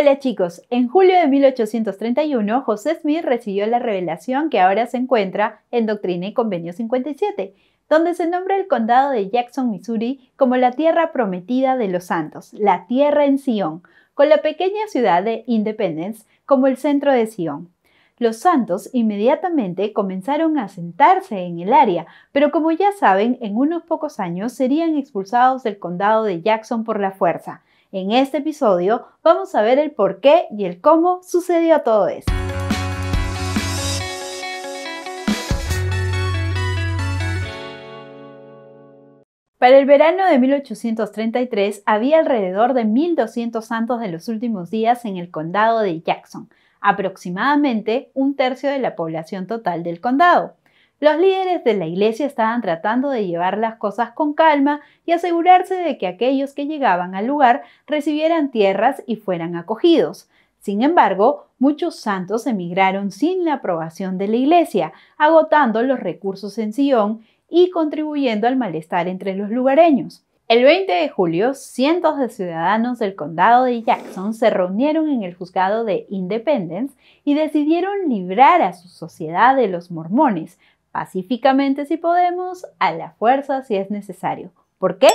Hola chicos, en julio de 1831 José Smith recibió la revelación que ahora se encuentra en Doctrina y Convenio 57, donde se nombra el condado de Jackson, Missouri, como la tierra prometida de los santos, la tierra en Sion, con la pequeña ciudad de Independence como el centro de Sion. Los santos inmediatamente comenzaron a asentarse en el área, pero como ya saben, en unos pocos años serían expulsados del condado de Jackson por la fuerza en este episodio vamos a ver el por qué y el cómo sucedió todo esto. Para el verano de 1833 había alrededor de 1.200 santos de los últimos días en el condado de Jackson, aproximadamente un tercio de la población total del condado. Los líderes de la iglesia estaban tratando de llevar las cosas con calma y asegurarse de que aquellos que llegaban al lugar recibieran tierras y fueran acogidos. Sin embargo, muchos santos emigraron sin la aprobación de la iglesia, agotando los recursos en Sion y contribuyendo al malestar entre los lugareños. El 20 de julio, cientos de ciudadanos del condado de Jackson se reunieron en el juzgado de Independence y decidieron librar a su sociedad de los mormones, pacíficamente si podemos, a la fuerza si es necesario. ¿Por qué?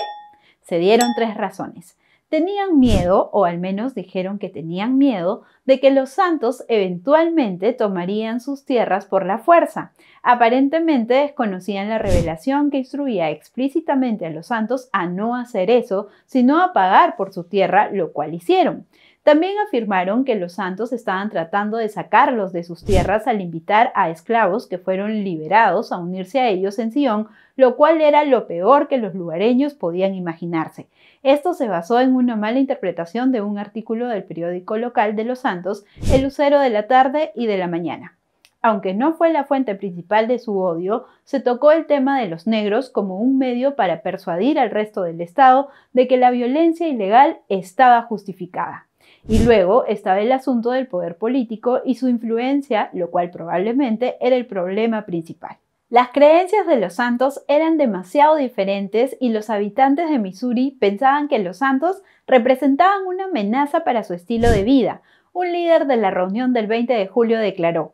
Se dieron tres razones. Tenían miedo, o al menos dijeron que tenían miedo, de que los santos eventualmente tomarían sus tierras por la fuerza. Aparentemente desconocían la revelación que instruía explícitamente a los santos a no hacer eso, sino a pagar por su tierra, lo cual hicieron. También afirmaron que los santos estaban tratando de sacarlos de sus tierras al invitar a esclavos que fueron liberados a unirse a ellos en Sion, lo cual era lo peor que los lugareños podían imaginarse. Esto se basó en una mala interpretación de un artículo del periódico local de Los Santos, El Lucero de la Tarde y de la Mañana aunque no fue la fuente principal de su odio, se tocó el tema de los negros como un medio para persuadir al resto del Estado de que la violencia ilegal estaba justificada. Y luego estaba el asunto del poder político y su influencia, lo cual probablemente era el problema principal. Las creencias de los santos eran demasiado diferentes y los habitantes de Missouri pensaban que los santos representaban una amenaza para su estilo de vida. Un líder de la reunión del 20 de julio declaró,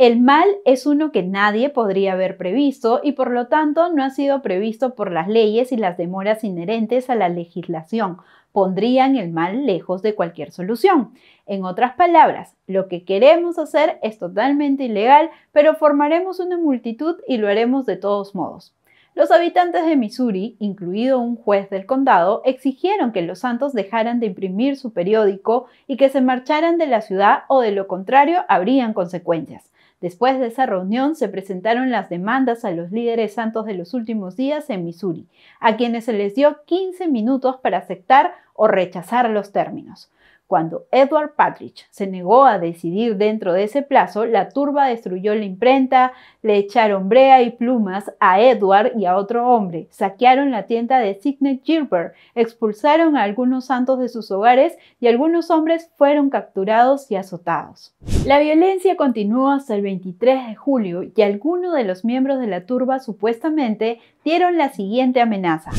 el mal es uno que nadie podría haber previsto y por lo tanto no ha sido previsto por las leyes y las demoras inherentes a la legislación. Pondrían el mal lejos de cualquier solución. En otras palabras, lo que queremos hacer es totalmente ilegal, pero formaremos una multitud y lo haremos de todos modos. Los habitantes de Missouri, incluido un juez del condado, exigieron que los santos dejaran de imprimir su periódico y que se marcharan de la ciudad o de lo contrario habrían consecuencias. Después de esa reunión se presentaron las demandas a los líderes santos de los últimos días en Missouri, a quienes se les dio 15 minutos para aceptar o rechazar los términos. Cuando Edward Partridge se negó a decidir dentro de ese plazo, la turba destruyó la imprenta, le echaron brea y plumas a Edward y a otro hombre, saquearon la tienda de Sidney Gilbert, expulsaron a algunos santos de sus hogares y algunos hombres fueron capturados y azotados. La violencia continuó hasta el 23 de julio y algunos de los miembros de la turba supuestamente dieron la siguiente amenaza.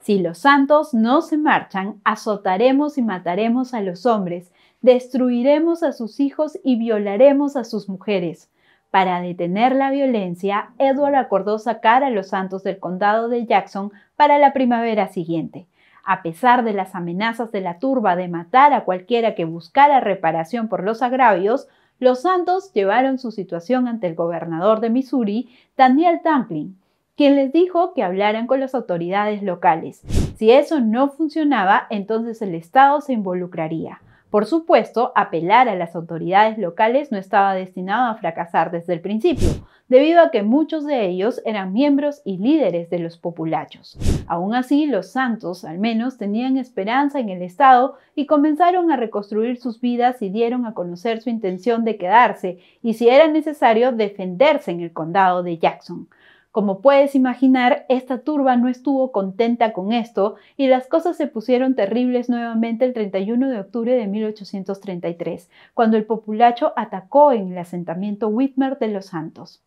Si los santos no se marchan, azotaremos y mataremos a los hombres, destruiremos a sus hijos y violaremos a sus mujeres. Para detener la violencia, Edward acordó sacar a los santos del condado de Jackson para la primavera siguiente. A pesar de las amenazas de la turba de matar a cualquiera que buscara reparación por los agravios, los santos llevaron su situación ante el gobernador de Missouri, Daniel Tamplin quien les dijo que hablaran con las autoridades locales. Si eso no funcionaba, entonces el Estado se involucraría. Por supuesto, apelar a las autoridades locales no estaba destinado a fracasar desde el principio, debido a que muchos de ellos eran miembros y líderes de los populachos. Aún así, los santos al menos tenían esperanza en el Estado y comenzaron a reconstruir sus vidas y dieron a conocer su intención de quedarse y, si era necesario, defenderse en el condado de Jackson. Como puedes imaginar, esta turba no estuvo contenta con esto y las cosas se pusieron terribles nuevamente el 31 de octubre de 1833, cuando el populacho atacó en el asentamiento Whitmer de Los Santos.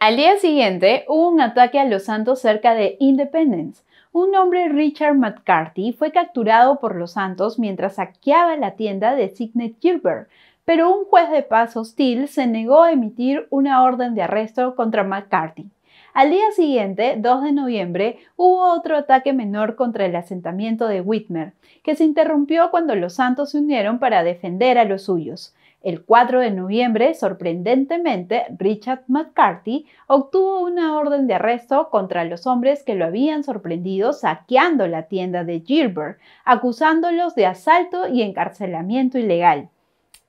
Al día siguiente hubo un ataque a Los Santos cerca de Independence. Un hombre, Richard McCarthy, fue capturado por Los Santos mientras saqueaba la tienda de Signet Gilbert, pero un juez de paz hostil se negó a emitir una orden de arresto contra McCarthy. Al día siguiente, 2 de noviembre, hubo otro ataque menor contra el asentamiento de Whitmer, que se interrumpió cuando los santos se unieron para defender a los suyos. El 4 de noviembre, sorprendentemente, Richard McCarthy obtuvo una orden de arresto contra los hombres que lo habían sorprendido saqueando la tienda de Gilbert, acusándolos de asalto y encarcelamiento ilegal.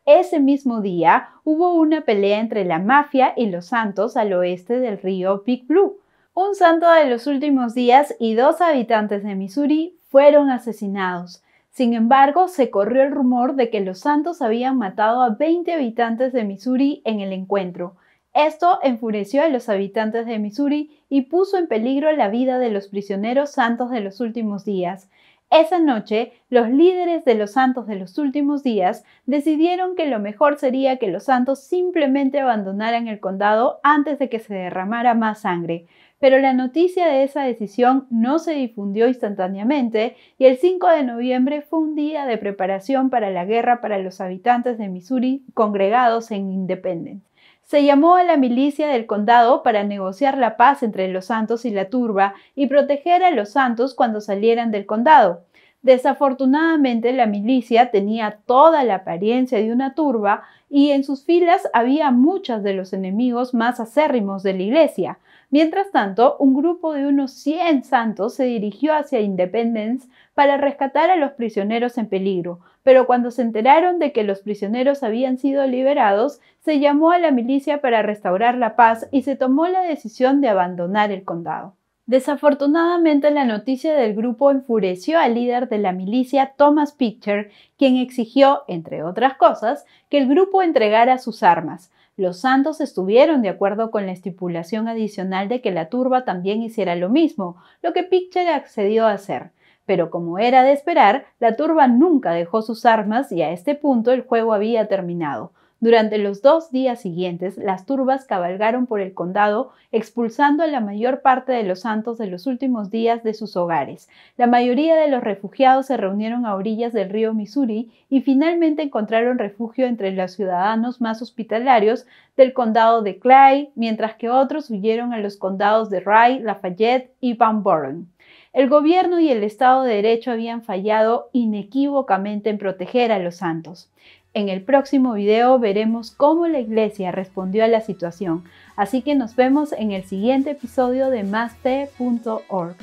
Ese mismo día hubo una pelea entre la mafia y los santos al oeste del río Big Blue. Un santo de los últimos días y dos habitantes de Missouri fueron asesinados. Sin embargo, se corrió el rumor de que los santos habían matado a 20 habitantes de Missouri en el encuentro. Esto enfureció a los habitantes de Missouri y puso en peligro la vida de los prisioneros santos de los últimos días, esa noche, los líderes de los santos de los últimos días decidieron que lo mejor sería que los santos simplemente abandonaran el condado antes de que se derramara más sangre, pero la noticia de esa decisión no se difundió instantáneamente y el 5 de noviembre fue un día de preparación para la guerra para los habitantes de Missouri congregados en Independence. Se llamó a la milicia del condado para negociar la paz entre los santos y la turba y proteger a los santos cuando salieran del condado. Desafortunadamente la milicia tenía toda la apariencia de una turba y en sus filas había muchos de los enemigos más acérrimos de la iglesia. Mientras tanto, un grupo de unos 100 santos se dirigió hacia Independence para rescatar a los prisioneros en peligro, pero cuando se enteraron de que los prisioneros habían sido liberados, se llamó a la milicia para restaurar la paz y se tomó la decisión de abandonar el condado. Desafortunadamente, la noticia del grupo enfureció al líder de la milicia Thomas Pitcher, quien exigió, entre otras cosas, que el grupo entregara sus armas. Los santos estuvieron de acuerdo con la estipulación adicional de que la turba también hiciera lo mismo, lo que Pitcher accedió a hacer. Pero como era de esperar, la turba nunca dejó sus armas y a este punto el juego había terminado. Durante los dos días siguientes, las turbas cabalgaron por el condado, expulsando a la mayor parte de los santos de los últimos días de sus hogares. La mayoría de los refugiados se reunieron a orillas del río Missouri y finalmente encontraron refugio entre los ciudadanos más hospitalarios del condado de Clay, mientras que otros huyeron a los condados de Rye, Lafayette y Van Buren. El gobierno y el Estado de Derecho habían fallado inequívocamente en proteger a los santos. En el próximo video veremos cómo la iglesia respondió a la situación, así que nos vemos en el siguiente episodio de Master.org.